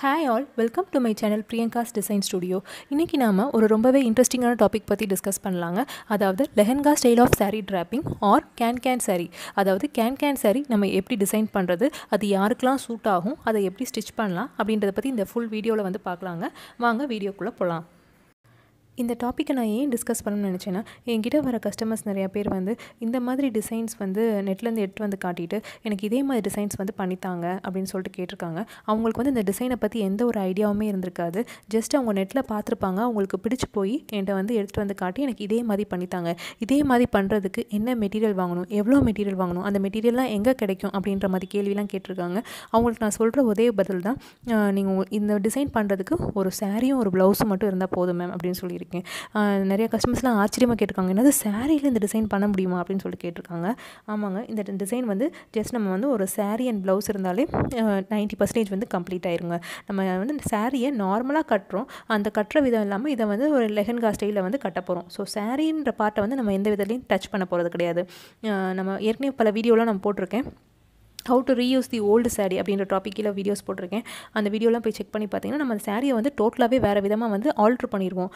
hi all welcome to my channel Priyanka's design studio இன்றைக்கி நாம் ஒரு ரொம்பவே இன்ட்ரெஸ்டிங்கான டாபிக் பற்றி டிஸ்கஸ் பண்ணலாங்க அதாவது lehenga style of sari draping or can can sari அதாவது கேன் கேன் சாரீ நம்ம எப்படி டிசைன் பண்ணுறது அது யாருக்கெலாம் சூட் ஆகும் அதை எப்படி ஸ்டிச் பண்ணலாம் அப்படின்றத பற்றி இந்த ஃபுல் வீடியோவில் வந்து பார்க்கலாங்க வாங்க வீடியோக்குள்ளே போகலாம் இந்த டாப்பிக்கை நான் ஏன் டிஸ்கஸ் பண்ணணும்னு நினச்சேன்னா என்கிட்ட வர கஸ்டமர்ஸ் நிறையா பேர் வந்து இந்த மாதிரி டிசைன்ஸ் வந்து நெட்லேருந்து எடுத்து வந்து காட்டிட்டு எனக்கு இதே மாதிரி டிசைன்ஸ் வந்து பண்ணித்தாங்க அப்படின்னு சொல்லிட்டு கேட்டிருக்காங்க அவங்களுக்கு வந்து இந்த டிசைனை பற்றி எந்த ஒரு ஐடியாவுமே இருந்திருக்காது ஜஸ்ட் அவங்க நெட்டில் பார்த்துருப்பாங்க அவங்களுக்கு பிடிச்சி போய் என்கிட்ட வந்து எடுத்துகிட்டு வந்து காட்டி எனக்கு இதே மாதிரி பண்ணித்தாங்க இதே மாதிரி பண்ணுறதுக்கு என்ன மெட்டீரியல் வாங்கணும் எவ்வளோ மெட்டீரியல் வாங்கணும் அந்த மெட்டீரியல்லாம் எங்கே கிடைக்கும் அப்படின்ற மாதிரி கேள்விலாம் கேட்டிருக்காங்க அவங்களுக்கு நான் சொல்கிற ஒரே பதில் தான் நீங்கள் இந்த டிசைன் பண்ணுறதுக்கு ஒரு சாரியும் ஒரு ப்ளவுஸும் மட்டும் இருந்தால் போதும் மேம் அப்படின்னு சொல்லி பண்ணியிருக்கேன் நிறைய கஸ்டமர்ஸ்லாம் ஆச்சரியமாக கேட்டிருக்காங்க என்னது சாரியில் இந்த டிசைன் பண்ண முடியுமா அப்படின்னு சொல்லிட்டு கேட்டிருக்காங்க ஆமாங்க இந்த டிசைன் வந்து ஜஸ்ட் நம்ம வந்து ஒரு சாரீ அண்ட் ப்ளவுஸ் இருந்தாலே நைன்ட்டி பர்சன்டேஜ் வந்து கம்ப்ளீட் ஆயிருங்க நம்ம வந்து இந்த சாரியை நார்மலாக கட்டுறோம் அந்த கட்டுற விதம் இல்லாமல் இதை வந்து ஒரு லெஹன்கா ஸ்டைலில் வந்து கட்ட போகிறோம் ஸோ சாரின்ற பார்ட்டை வந்து நம்ம எந்த விதத்துலையும் டச் பண்ண போகிறது கிடையாது நம்ம ஏற்கனவே பல வீடியோலாம் நான் போட்டிருக்கேன் how to reuse the old sari அப்படின்ற டாப்பிக்கில் வீடியோஸ் போட்டிருக்கேன் அந்த வீடியோலாம் போய் செக் பண்ணி பார்த்தீங்கன்னா நம்ம சாரியை வந்து டோட்டலாகவே வேறு விதமாக வந்து ஆல்ட்ரு பண்ணிடுவோம்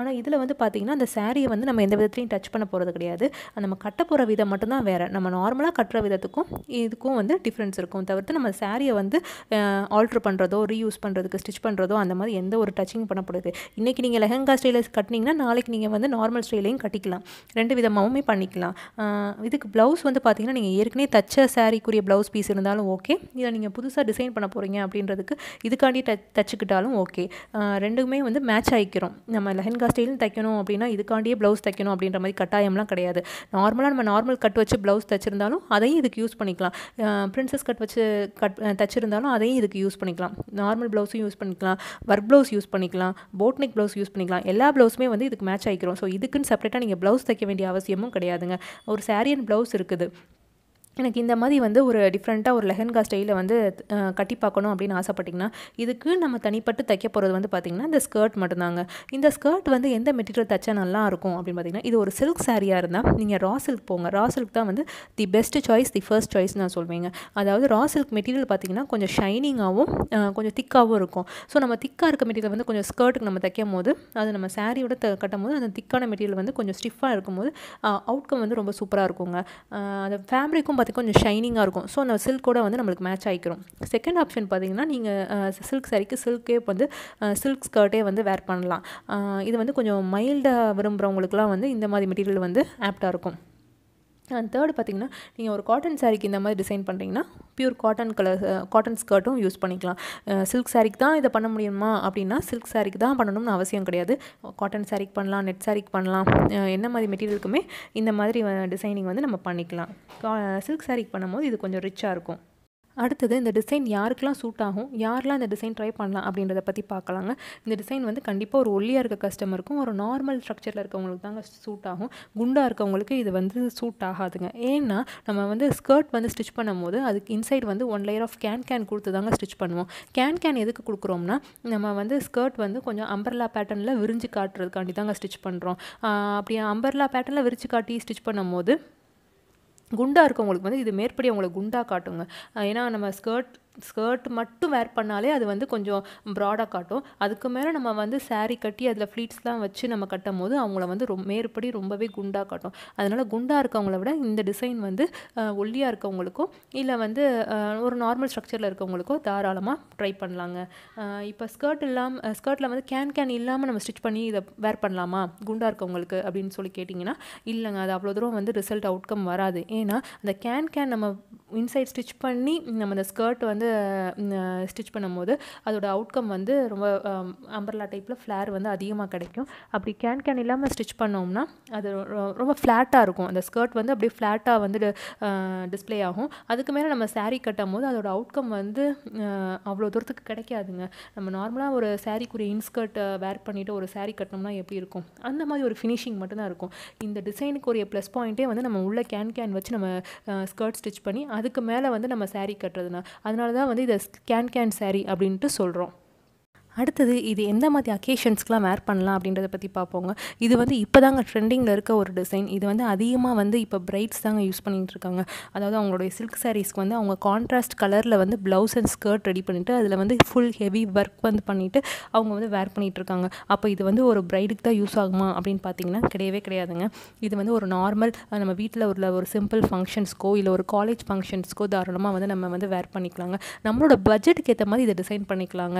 ஆனால் இதில் வந்து பார்த்திங்கன்னா அந்த சாரியை வந்து நம்ம எந்த விதத்துலையும் டச் பண்ண போகிறது கிடையாது நம்ம கட்ட போகிற விதம் மட்டும்தான் வேறு நம்ம நார்மலாக கட்டுற விதத்துக்கும் இதுக்கும் வந்து டிஃப்ரென்ஸ் இருக்கும் தவிர்த்து நம்ம சாரியை வந்து ஆல்ட்ரு பண்ணுறதோ ரீயூஸ் பண்ணுறதுக்கு ஸ்டிச் பண்ணுறதோ அந்த மாதிரி எந்த ஒரு டச்சிங் பண்ணப்படுது இன்றைக்கி நீங்கள் லெஹங்கா ஸ்டைலில் கட்டினீங்கன்னா நாளைக்கு நீங்கள் வந்து நார்மல் ஸ்டைலையும் கட்டிக்கலாம் ரெண்டு விதமாகவுமே பண்ணிக்கலாம் இதுக்கு ப்ளவுஸ் வந்து பார்த்திங்கன்னா நீங்கள் ஏற்கனவே தச்ச சாரிக்குரிய ப்ளவுஸ் ப்ளவுஸ் பீஸ் இருந்தாலும் ஓகே இதை நீங்கள் புதுசாக டிசைன் பண்ண போகிறீங்க அப்படின்றதுக்கு இதுக்காண்டி ட தச்சுக்கிட்டாலும் ஓகே ரெண்டுமே வந்து மேட்ச் ஆகிக்கிறோம் நம்ம லெஹெங்கா ஸ்டைலும் தைக்கணும் அப்படின்னா இதுக்காண்டியே ப்ளவுஸ் தைக்கணும் அப்படின்ற மாதிரி கட்டாயம்லாம் கிடையாது நார்மலாக நம்ம நார்மல் கட் வச்சு ப்ளவுஸ் தைச்சிருந்தாலும் அதையும் இதுக்கு யூஸ் பண்ணிக்கலாம் ப்ரின்ஸஸ் கட் வச்சு கட் தைச்சிருந்தாலும் அதையும் இதுக்கு யூஸ் பண்ணிக்கலாம் நார்மல் ப்ளவுஸும் யூஸ் பண்ணிக்கலாம் ஒர்க் ப்ளவுஸ் யூஸ் பண்ணிக்கலாம் போட்னிக் ப்ளவுஸ் யூஸ் பண்ணிக்கலாம் எல்லா ப்ளவுஸுமே வந்து இதுக்கு மேட்ச் ஆகிக்கிறோம் ஸோ இதுக்குன்னு செப்பரேட்டாக நீங்கள் ப்ளவுஸ் தைக்க வேண்டிய அவசியமும் கிடையாதுங்க ஒரு சாரீ ப்ளவுஸ் இருக்குது எனக்கு இந்த மாதிரி வந்து ஒரு டிஃப்ரெண்ட்டாக ஒரு லெஹன்கா ஸ்டைலில் வந்து கட்டி பார்க்கணும் அப்படின்னு ஆசைப்பட்டிங்கன்னா இதுக்கு நம்ம தனிப்பட்டு தைக்க போகிறது வந்து பார்த்திங்கன்னா இந்த ஸ்கர்ட் மட்டும்தாங்க இந்த ஸ்கர்ட் வந்து எந்த மெட்டீரியல் தைச்சா நல்லா இருக்கும் அப்படின்னு பார்த்திங்கன்னா இது ஒரு சில்க் சாரியாக இருந்தால் நீங்கள் ரா சில்க் போங்க ரா சில்க் தான் வந்து the best choice the first choice நான் சொல்வேங்க அதாவது ரா சில்க் மெட்டீரியல் பார்த்திங்கன்னா கொஞ்சம் ஷைனிங்காகவும் கொஞ்சம் திக்காகவும் இருக்கும் ஸோ நம்ம திக்காக இருக்க மெட்டீரியல் வந்து கொஞ்சம் ஸ்கர்ட்டுக்கு நம்ம தைக்கும் போது அது நம்ம சாரியோட த கட்டும் போது அந்த திக்கான மெட்டீரியல் வந்து கொஞ்சம் ஸ்டிஃபாக இருக்கும்போது அவுட்கம் வந்து ரொம்ப சூப்பராக இருக்குங்க அந்த ஃபேப்ரிக்கும் பார்த்திங்கன்னா கொஞ்சம் ஷைனிங்காக இருக்கும் ஸோ அந்த சில்கோட வந்து நம்மளுக்கு மேட்ச் ஆகிக்கிறோம் செகண்ட் ஆப்ஷன் பார்த்திங்கன்னா நீங்கள் சில்க் சாரிக்கு சில்கே வந்து சில்க் ஸ்கர்ட்டே வந்து வேர் பண்ணலாம் இது வந்து கொஞ்சம் மைல்டாக விரும்புகிறவங்களுக்குலாம் வந்து இந்த மாதிரி மெட்டீரியல் வந்து ஆப்டாக இருக்கும் தேர்ட் பார்த்திங்கன்னா நீங்கள் ஒரு காட்டன் சாரிக்கு இந்த மாதிரி டிசைன் பண்ணுறீங்கன்னா பியூர் காட்டன் கலர் காட்டன் ஸ்கர்ட்டும் யூஸ் பண்ணிக்கலாம் சில்க் சாரீக்கு தான் இதை பண்ண முடியுமா அப்படின்னா சில்க் சாரீக்கு தான் பண்ணணும்னு அவசியம் கிடையாது காட்டன் சாரீக்கு பண்ணலாம் நெட் சாரீக்கு பண்ணலாம் என்ன மாதிரி மெட்டீரியலுக்குமே இந்த மாதிரி டிசைனிங் வந்து நம்ம பண்ணிக்கலாம் சில்க் சாரீக்கு பண்ணும்போது இது கொஞ்சம் ரிச்சாக இருக்கும் அடுத்தது இந்த டிசைன் யாருக்கெல்லாம் சூட் ஆகும் யாரெல்லாம் இந்த டிசைன் ட்ரை பண்ணலாம் அப்படின்றத பற்றி பார்க்கலாங்க இந்த டிசைன் வந்து கண்டிப்பாக ஒரு ஒல்லியாக இருக்க கஸ்டமருக்கும் ஒரு நார்மல் ஸ்ட்ரக்சரில் இருக்கவங்களுக்கு தாங்க சூட் ஆகும் குண்டாக இருக்கவங்களுக்கு இது வந்து சூட் ஆகாதுங்க ஏன்னா நம்ம வந்து ஸ்கர்ட் வந்து ஸ்டிச் பண்ணும்போது அதுக்கு இன்சைட் வந்து one layer of can can கொடுத்து தாங்க ஸ்டிச் பண்ணுவோம் கேன் கேன் எதுக்கு கொடுக்குறோம்னா நம்ம வந்து ஸ்கர்ட் வந்து கொஞ்சம் அம்பர்லா பேட்டர்னில் விரிஞ்சு காட்டுறதுக்காண்டி தாங்க ஸ்டிச் பண்ணுறோம் அப்படி அம்பர்லா பேட்டர்னில் விரிச்சு காட்டி ஸ்டிச் பண்ணும்போது குண்டாக இருக்கவங்களுக்கு வந்து இது மேற்படி அவங்களை குண்டாக காட்டுங்க ஏன்னா நம்ம ஸ்கர்ட் ஸ்கர்ட் மட்டும் வேர் பண்ணாலே அது வந்து கொஞ்சம் ப்ராடாக காட்டும் அதுக்கு மேலே நம்ம வந்து சாரீ கட்டி அதில் ஃப்ளீட்ஸ்லாம் வச்சு நம்ம கட்டும் போது அவங்கள வந்து ரொம்ப மேற்படி ரொம்பவே குண்டாக காட்டும் அதனால் குண்டாக இருக்கவங்கள விட இந்த டிசைன் வந்து ஒல்லியாக இருக்கவங்களுக்கும் இல்லை வந்து ஒரு நார்மல் ஸ்ட்ரக்சரில் இருக்கவங்களுக்கோ தாராளமாக ட்ரை பண்ணலாங்க இப்போ ஸ்கர்ட் இல்லாமல் ஸ்கர்ட்டில் வந்து கேன் கேன் இல்லாமல் நம்ம ஸ்டிச் பண்ணி இதை வேர் பண்ணலாமா குண்டாக இருக்கவங்களுக்கு அப்படின்னு சொல்லி கேட்டிங்கன்னா இல்லைங்க அது அவ்வளோ தூரம் வந்து ரிசல்ட் அவுட்கம் வராது ஏன்னா அந்த கேன் கேன் நம்ம இன்சைட் ஸ்டிச் பண்ணி நம்ம அந்த ஸ்கர்ட் வந்து ஸ்டிச் பண்ணும்போது அதோட அவுட்கம் வந்து ரொம்ப அம்பர்லா டைப்பில் ஃப்ளேர் வந்து அதிகமாக கிடைக்கும் அப்படி கேன் கேன் இல்லாமல் ஸ்டிச் பண்ணோம்னா அது ரொம்ப ஃப்ளாட்டாக இருக்கும் அந்த ஸ்கர்ட் வந்து அப்படியே ஃப்ளாட்டாக வந்து டிஸ்பிளே ஆகும் அதுக்கு மேலே நம்ம சாரீ கட்டும் போது அதோட அவுட்கம் வந்து அவ்வளோ தூரத்துக்கு கிடைக்காதுங்க நம்ம நார்மலாக ஒரு சாரீக்குரிய இன்ஸ்கர்ட்டை வேர் பண்ணிவிட்டு ஒரு சாரீ கட்டினோம்னா எப்படி இருக்கும் அந்த மாதிரி ஒரு ஃபினிஷிங் மட்டும்தான் இருக்கும் இந்த டிசைனுக்கு ஒரு ப்ளஸ் பாயிண்ட்டே வந்து நம்ம உள்ள கேன் கேன் வச்சு நம்ம ஸ்கர்ட் ஸ்டிச் பண்ணி அதுக்கு மேலே வந்து நம்ம சாரீ கட்டுறதுனா அதனால தான் வந்து இதை கேன் கேன் சாரீ அப்படின்ட்டு சொல்கிறோம் அடுத்தது இது எந்த மாதிரி அக்கேஷன்ஸ்க்கெலாம் வேர் பண்ணலாம் அப்படின்றத பற்றி பார்ப்போங்க இது வந்து இப்போ தாங்க ட்ரெண்டிங்கில் இருக்க ஒரு டிசைன் இது வந்து அதிகமாக வந்து இப்போ பிரைட்ஸ் தாங்க யூஸ் பண்ணிகிட்டு இருக்காங்க அதாவது அவங்களுடைய சில்க் சாரீஸ்க்கு வந்து அவங்க கான்ட்ராஸ்ட் கலரில் வந்து ப்ளவுஸ் அண்ட் ஸ்கர்ட் ரெடி பண்ணிவிட்டு அதில் வந்து ஃபுல் ஹெவி ஒர்க் வந்து பண்ணிவிட்டு அவங்க வந்து வேர் பண்ணிகிட்டு இருக்காங்க அப்போ இது வந்து ஒரு ப்ரைடுக்கு தான் யூஸ் ஆகுமா அப்படின்னு பார்த்தீங்கன்னா கிடையவே கிடையாதுங்க இது வந்து ஒரு நார்மல் நம்ம வீட்டில் உள்ள ஒரு சிம்பிள் ஃபங்க்ஷன்ஸ்க்கோ இல்லை ஒரு காலேஜ் ஃபங்க்ஷன்ஸ்க்கோ தாராளமாக வந்து நம்ம வந்து வேர் பண்ணிக்கலாங்க நம்மளோட பட்ஜெட்டுக்கு ஏற்ற மாதிரி இதை டிசைன் பண்ணிக்கலாங்க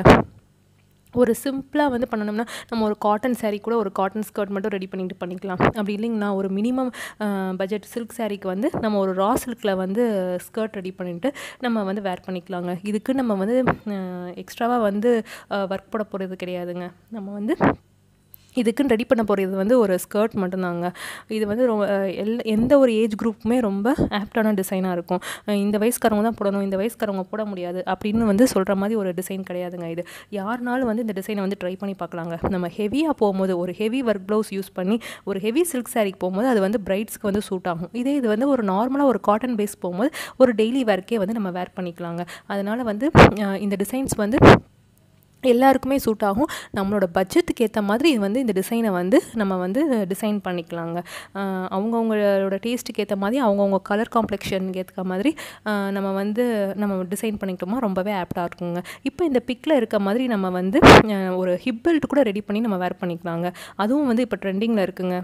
ஒரு சிம்பிளாக வந்து பண்ணணும்னா நம்ம ஒரு காட்டன் சேரீ கூட ஒரு காட்டன் ஸ்கர்ட் மட்டும் ரெடி பண்ணிட்டு பண்ணிக்கலாம் அப்படி இல்லைங்கண்ணா ஒரு மினிமம் பட்ஜெட் சில்க் சேரீக்கு வந்து நம்ம ஒரு ரா சில்கில் வந்து ஸ்கர்ட் ரெடி பண்ணிட்டு நம்ம வந்து வேர் பண்ணிக்கலாங்க இதுக்கு நம்ம வந்து எக்ஸ்ட்ராவாக வந்து ஒர்க் போட போகிறது கிடையாதுங்க நம்ம வந்து இதுக்குன்னு ரெடி பண்ண போகிறது வந்து ஒரு ஸ்கர்ட் மட்டும்தாங்க இது வந்து ரொம்ப எல் எந்த ஒரு ஏஜ் குரூப்புமே ரொம்ப ஆப்டான டிசைனாக இருக்கும் இந்த வயசுக்காரவங்க தான் போடணும் இந்த வயசுக்காரவங்க போட முடியாது அப்படின்னு வந்து சொல்கிற மாதிரி ஒரு டிசைன் கிடையாதுங்க இது யாருனாலும் வந்து இந்த டிசைனை வந்து ட்ரை பண்ணி பார்க்கலாங்க நம்ம ஹெவியாக போகும்போது ஒரு ஹெவி ஒர்க் ப்ளவுஸ் யூஸ் பண்ணி ஒரு ஹெவி சில்க் சாரிக்கு போகும்போது அது வந்து பிரைட்ஸ்க்கு வந்து சூட் ஆகும் இதே இது வந்து ஒரு நார்மலாக ஒரு காட்டன் பேஸ் போகும்போது ஒரு டெய்லி வேர்க்கே வந்து நம்ம வேர் பண்ணிக்கலாங்க அதனால் வந்து இந்த டிசைன்ஸ் வந்து எல்லாருக்குமே சூட் ஆகும் நம்மளோட பட்ஜெட்டுக்கு ஏற்ற மாதிரி வந்து இந்த டிசைனை வந்து நம்ம வந்து டிசைன் பண்ணிக்கலாங்க அவங்கவுங்களோட டேஸ்ட்டுக்கு ஏற்ற மாதிரி அவங்கவுங்க கலர் காம்ப்ளெக்ஷனுக்கு ஏற்ற மாதிரி நம்ம வந்து நம்ம டிசைன் பண்ணிக்கிட்டோமா ரொம்பவே ஆப்டாக இருக்குங்க இப்போ இந்த பிக்கில் இருக்க மாதிரி நம்ம வந்து ஒரு ஹிப் பெல்ட் கூட ரெடி பண்ணி நம்ம வேர் பண்ணிக்கலாங்க அதுவும் வந்து இப்போ ட்ரெண்டிங்கில் இருக்குங்க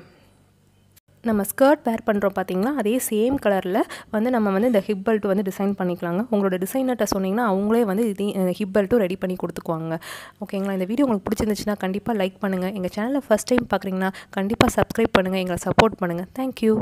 நம்ம ஸ்கர்ட் வேர் பண்ணுறோம் பார்த்திங்களா அதே சேம் கலரில் வந்து நம்ம வந்து இந்த ஹிப் பெல்ட் வந்து டிசைன் பண்ணிக்கலாங்க உங்களோட டிசைனர்கிட்ட சொன்னிங்கன்னா அவங்களே வந்து இதே ஹிப் பெல்ட்டும் ரெடி பண்ணி கொடுத்துக்குவாங்க ஓகேங்களா இந்த வீடியோ உங்களுக்கு பிடிச்சிருந்துச்சுன்னா கண்டிப்பாக லைக் பண்ணுங்கள் எங்கள் சேனலில் ஃபஸ்ட் டைம் பார்க்குறீங்கன்னா கண்டிப்பாக சப்ஸ்கிரைப் பண்ணுங்கள் எங்களை சப்போர்ட் பண்ணுங்கள் தேங்க்யூ